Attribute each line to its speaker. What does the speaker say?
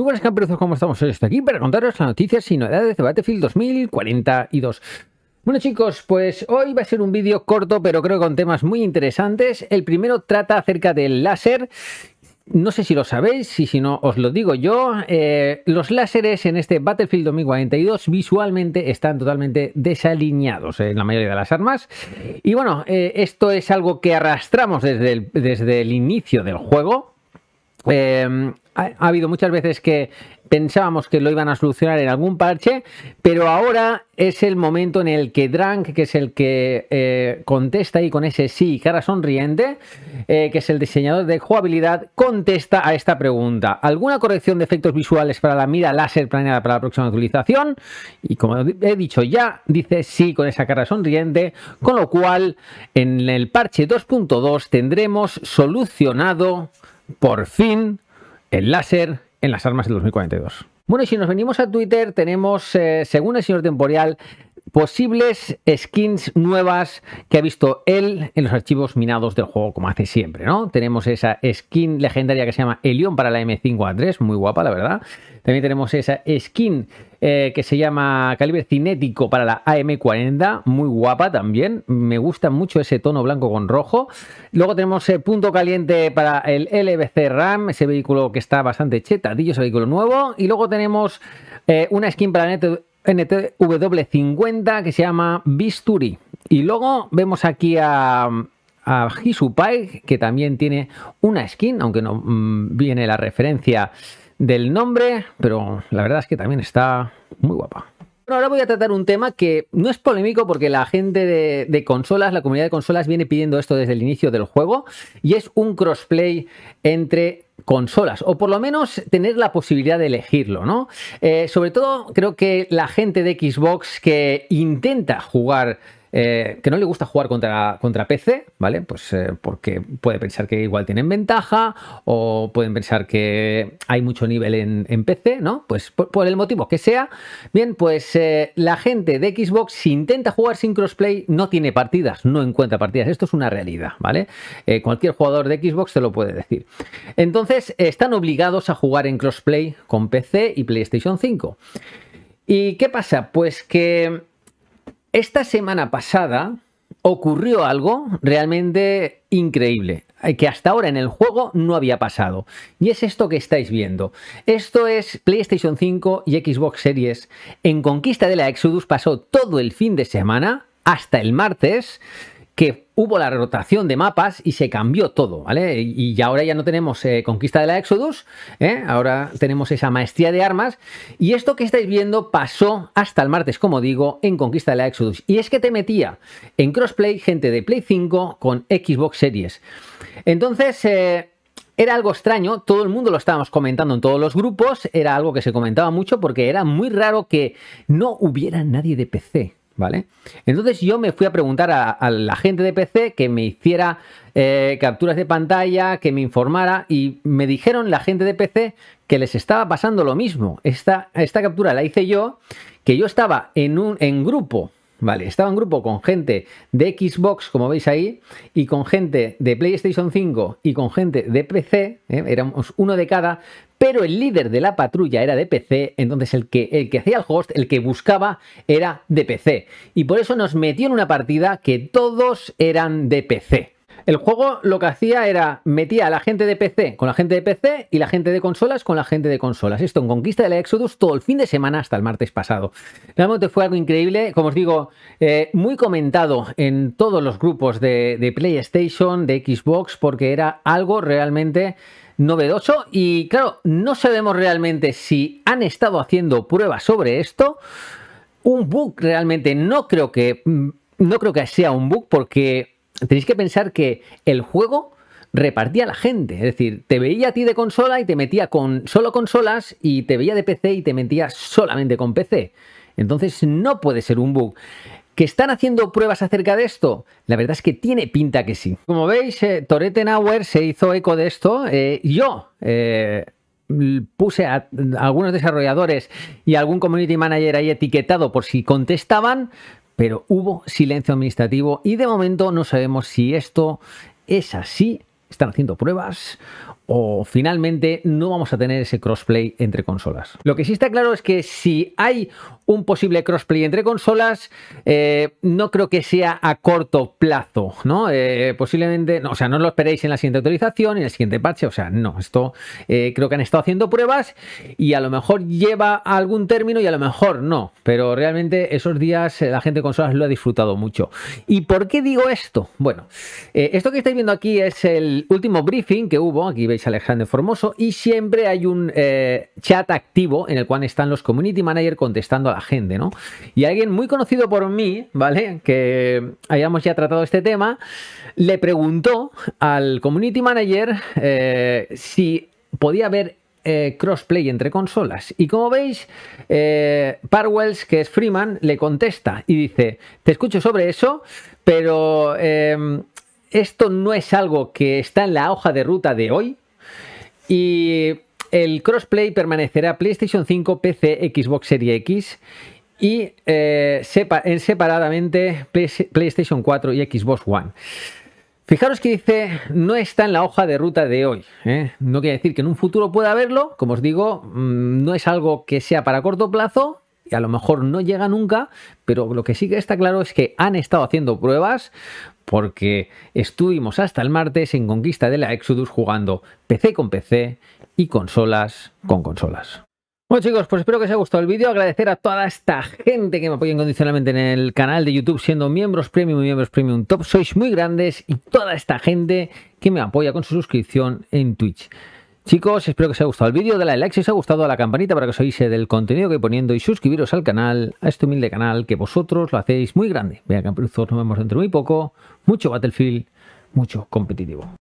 Speaker 1: Muy buenas camperos, ¿cómo estamos? hoy Estoy aquí para contaros las noticias y novedades de Battlefield 2042. Bueno chicos, pues hoy va a ser un vídeo corto pero creo con temas muy interesantes. El primero trata acerca del láser. No sé si lo sabéis y si no os lo digo yo. Eh, los láseres en este Battlefield 2042 visualmente están totalmente desalineados eh, en la mayoría de las armas. Y bueno, eh, esto es algo que arrastramos desde el, desde el inicio del juego ha, habido muchas veces que pensábamos que lo iban a solucionar en algún parche, pero ahora es el momento en el que Drank, que es el que eh, contesta ahí con ese sí cara sonriente, eh, que es el diseñador de jugabilidad, contesta a esta pregunta. ¿Alguna corrección de efectos visuales para la mira láser planeada para la próxima actualización? Y como he dicho ya, dice sí con esa cara sonriente, con lo cual en el parche 2.2 tendremos solucionado por fin el láser en las armas del 2042. Bueno, y si nos venimos a Twitter, tenemos, eh, según el señor Temporal, posibles skins nuevas que ha visto él en los archivos minados del juego, como hace siempre, ¿no? Tenemos esa skin legendaria que se llama Elion para la M5A3, muy guapa, la verdad. También tenemos esa skin eh, que se llama Calibre Cinético para la AM40, muy guapa también. Me gusta mucho ese tono blanco con rojo. Luego tenemos el eh, punto caliente para el LBC RAM, ese vehículo que está bastante chetadillo, ese vehículo nuevo. Y luego tenemos eh, una skin para la NTW50 que se llama Bisturi. Y luego vemos aquí a, a que también tiene una skin, aunque no mm, viene la referencia del nombre, pero la verdad es que también está muy guapa. ahora voy a tratar un tema que no es polémico porque la gente de, consolas, la comunidad de consolas viene pidiendo esto desde el inicio del juego y es un crossplay entre consolas, o por lo menos tener la posibilidad de elegirlo, ¿no? Eh, sobre todo creo que la gente de Xbox que intenta jugar eh, que no le gusta jugar contra, contra PC, ¿vale? Pues eh, porque puede pensar que igual tienen ventaja o pueden pensar que hay mucho nivel en, PC, ¿no? Pues por, el motivo que sea. Bien, pues eh, la gente de Xbox si intenta jugar sin crossplay no tiene partidas, no encuentra partidas. Esto es una realidad, ¿vale? cualquier jugador de Xbox se lo puede decir. Entonces, están obligados a jugar en crossplay con PC y PlayStation 5. ¿Y qué pasa? Pues que esta semana pasada ocurrió algo realmente increíble, eh, que hasta ahora en el juego no había pasado. Y es esto que estáis viendo. Esto es PlayStation 5 y Xbox Series. En Conquista de la Exodus pasó todo el fin de semana, hasta el martes, que hubo la rotación de mapas y se cambió todo, ¿vale? Y ahora ya no tenemos eh, conquista de la Exodus, ¿eh? ahora tenemos esa maestría de armas. Y esto que estáis viendo pasó hasta el martes, como digo, en conquista de la Exodus. Y es que te metía en crossplay gente de Play 5 con Xbox Series. Entonces... Eh, era algo extraño, todo el mundo lo estábamos comentando en todos los grupos, era algo que se comentaba mucho porque era muy raro que no hubiera nadie de PC. ¿vale? Entonces yo me fui a preguntar a, la gente de PC que me hiciera eh, capturas de pantalla, que me informara y me dijeron la gente de PC que les estaba pasando lo mismo. Esta, captura la hice yo, que yo estaba en un grupo. Vale, estaba en grupo con gente de Xbox, como veis ahí, y con gente de PlayStation 5 y con gente de PC, ¿eh? éramos uno de cada, pero el líder de la patrulla era de PC, entonces el que, hacía el host, el que buscaba, era de PC. Y por eso nos metió en una partida que todos eran de PC. El juego lo que hacía era metía a la gente de PC con la gente de PC y la gente de consolas con la gente de consolas. Esto en Conquista de la Exodus todo el fin de semana hasta el martes pasado. Realmente fue algo increíble, como os digo, eh, muy comentado en todos los grupos de PlayStation, de Xbox, porque era algo realmente novedoso y claro, no sabemos realmente si han estado haciendo pruebas sobre esto. Un bug realmente no creo que mm, no creo que sea un bug porque tenéis que pensar que el juego repartía la gente, es decir, te veía a ti de consola y te metía con solo consolas y te veía de PC y te metía solamente con PC. Entonces no puede ser un bug. ¿Que están haciendo pruebas acerca de esto? La verdad es que tiene pinta que sí. Como veis, eh, Toretenauer se hizo eco de esto. Eh, yo eh, puse a, algunos desarrolladores y algún community manager ahí etiquetado por si contestaban, pero hubo silencio administrativo y de momento no sabemos si esto es así están haciendo pruebas o finalmente no vamos a tener ese crossplay entre consolas. Lo que sí está claro es que si hay un posible crossplay entre consolas, eh, no creo que sea a corto plazo, ¿no? Eh, posiblemente, no, o sea, no lo esperéis en la siguiente autorización, en el siguiente parche, o sea, no, esto eh, creo que han estado haciendo pruebas y a lo mejor lleva algún término y a lo mejor no, pero realmente esos días la gente de consolas lo ha disfrutado mucho. ¿Y por qué digo esto? Bueno, esto que estáis viendo aquí es el, último briefing que hubo, aquí veis Alejandro Formoso, y siempre hay un eh, chat activo en el cual están los community manager contestando a la gente, ¿no? Y alguien muy conocido por mí, ¿vale? Que hayamos ya tratado este tema, le preguntó al community manager eh, si podía haber eh, crossplay entre consolas. Y como veis, Parwells, que es Freeman, le contesta y dice, te escucho sobre eso, pero esto no es algo que está en la hoja de ruta de hoy y el crossplay permanecerá PlayStation 5, PC, Xbox Series X y eh, en separadamente PlayStation 4 y Xbox One. Fijaros que dice, no está en la hoja de ruta de hoy. ¿eh? No quiere decir que en un futuro pueda haberlo, como os digo, mm, no es algo que sea para corto plazo, y a lo mejor no llega nunca, pero lo que sí que está claro es que han estado haciendo pruebas porque estuvimos hasta el martes en conquista de la Exodus jugando PC con PC y consolas con consolas. Bueno chicos, pues espero que os haya gustado el vídeo, agradecer a toda esta gente que me apoya incondicionalmente en el canal de YouTube siendo miembros premium y miembros premium top, sois muy grandes y toda esta gente que me apoya con su suscripción en Twitch. Chicos, espero que os haya gustado el vídeo, dale la like si os ha gustado, a la campanita para que os avise del contenido que voy poniendo y suscribiros al canal, a este humilde canal que vosotros lo hacéis muy grande. Vea que nos vemos dentro muy poco, mucho Battlefield, mucho competitivo.